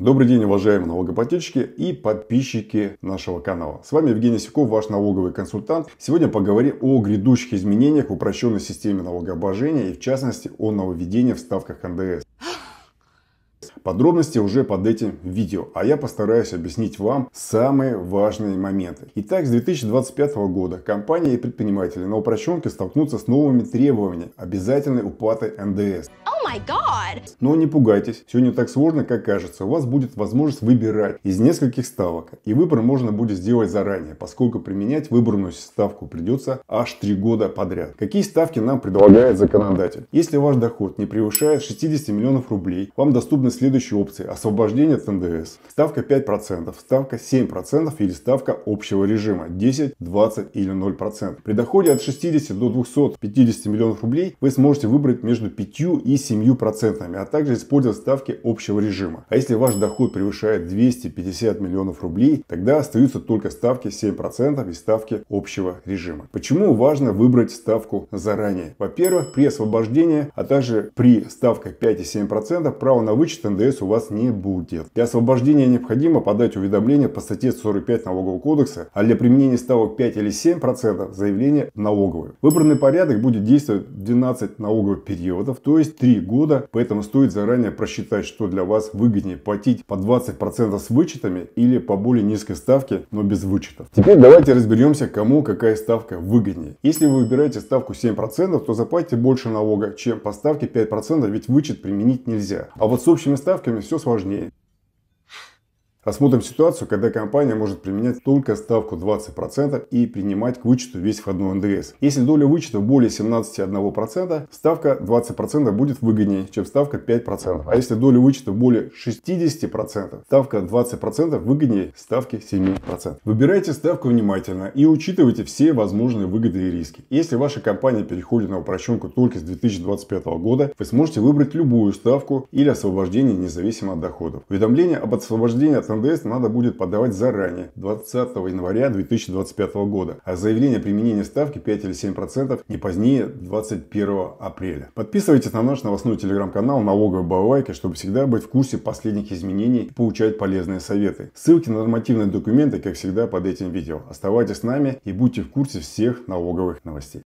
Добрый день, уважаемые налогоплательщики и подписчики нашего канала. С вами Евгений Сиков, ваш налоговый консультант. Сегодня поговорим о грядущих изменениях в упрощенной системе налогообложения и в частности о нововведении в ставках НДС. Подробности уже под этим видео, а я постараюсь объяснить вам самые важные моменты. Итак, с 2025 года компании и предприниматели на упрощенке столкнутся с новыми требованиями обязательной уплаты НДС. Oh но не пугайтесь, все не так сложно, как кажется. У вас будет возможность выбирать из нескольких ставок. И выбор можно будет сделать заранее, поскольку применять выбранную ставку придется аж 3 года подряд. Какие ставки нам предлагает законодатель? Если ваш доход не превышает 60 миллионов рублей, вам доступны следующие опции. Освобождение от НДС. Ставка 5%, ставка 7% или ставка общего режима 10, 20 или 0%. При доходе от 60 до 250 миллионов рублей вы сможете выбрать между 5 и 7 7%, а также использовать ставки общего режима. А если ваш доход превышает 250 миллионов рублей, тогда остаются только ставки 7% и ставки общего режима. Почему важно выбрать ставку заранее? Во-первых, при освобождении, а также при ставках 5 и 7% права на вычет НДС у вас не будет. Для освобождения необходимо подать уведомление по статье 45 Налогового кодекса, а для применения ставок 5 или 7% заявление налоговое. Выбранный порядок будет действовать 12 налоговых периодов, то есть 3 года, поэтому стоит заранее просчитать, что для вас выгоднее платить по 20% с вычетами или по более низкой ставке, но без вычетов. Теперь давайте разберемся, кому какая ставка выгоднее. Если вы выбираете ставку 7%, то заплатите больше налога, чем по ставке 5%, ведь вычет применить нельзя. А вот с общими ставками все сложнее. Рассмотрим ситуацию, когда компания может применять только ставку 20% и принимать к вычету весь входной НДС. Если доля вычета более 17,1%, ставка 20% будет выгоднее, чем ставка 5%. А если доля вычета более 60%, ставка 20% выгоднее ставки 7%. Выбирайте ставку внимательно и учитывайте все возможные выгоды и риски. Если ваша компания переходит на упрощенку только с 2025 года, вы сможете выбрать любую ставку или освобождение независимо от доходов. Уведомление об освобождении от стандарт надо будет подавать заранее, 20 января 2025 года, а заявление о применении ставки 5 или 7% процентов не позднее 21 апреля. Подписывайтесь на наш новостной телеграм-канал «Налоговая балалайка», чтобы всегда быть в курсе последних изменений и получать полезные советы. Ссылки на нормативные документы, как всегда, под этим видео. Оставайтесь с нами и будьте в курсе всех налоговых новостей.